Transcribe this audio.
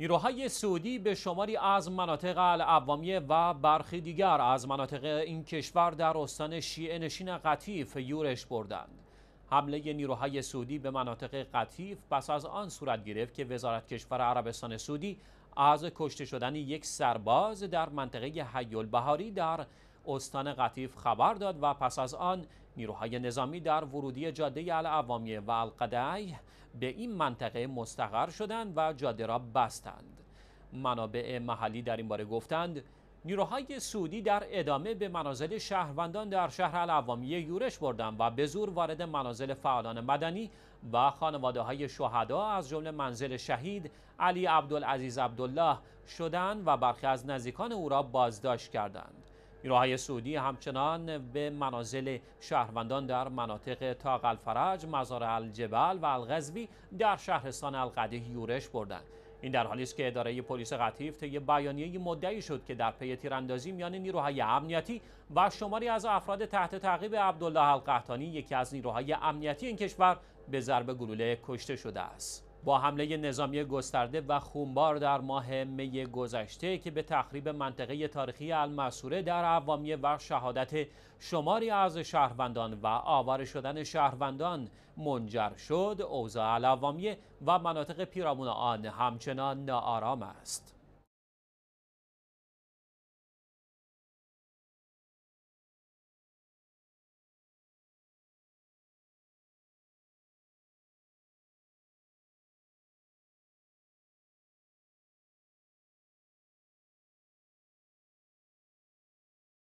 نیروهای سعودی به شماری از مناطق العوامیه و برخی دیگر از مناطق این کشور در استان شیعه نشین قطیف یورش بردند. حمله نیروهای سعودی به مناطق قطیف پس از آن صورت گرفت که وزارت کشور عربستان سعودی از کشته شدن یک سرباز در منطقه هیول بهاری در استان قطیف خبر داد و پس از آن نیروهای نظامی در ورودی جاده العوامیه و القدعی به این منطقه مستقر شدند و جاده را بستند منابع محلی در این باره گفتند نیروهای سعودی در ادامه به منازل شهروندان در شهر العوامیه یورش بردند و به زور وارد منازل فعالان مدنی و خانواده های شهدا از جمله منزل شهید علی عبدالعزیز عبدالله شدند و برخی از نزدیکان او را بازداشت کردند نیروهای سعودی همچنان به منازل شهروندان در مناطق تاق الفرج، مزار الجبل و الغزبی در شهرستان القده یورش بردند. این در حالی است که اداره پلیس قطیف طی بیانیه مدعی شد که در پی تیراندازی میان نیروهای امنیتی و شماری از افراد تحت تعقیب عبدالله القحطانی یکی از نیروهای امنیتی این کشور به ضرب گلوله کشته شده است. با حمله نظامی گسترده و خونبار در ماه می گذشته که به تخریب منطقه تاریخی المسوره در عوامی و شهادت شماری از شهروندان و آوار شدن شهروندان منجر شد اوضاع العوامیه و مناطق پیرامون آن همچنان ناآرام است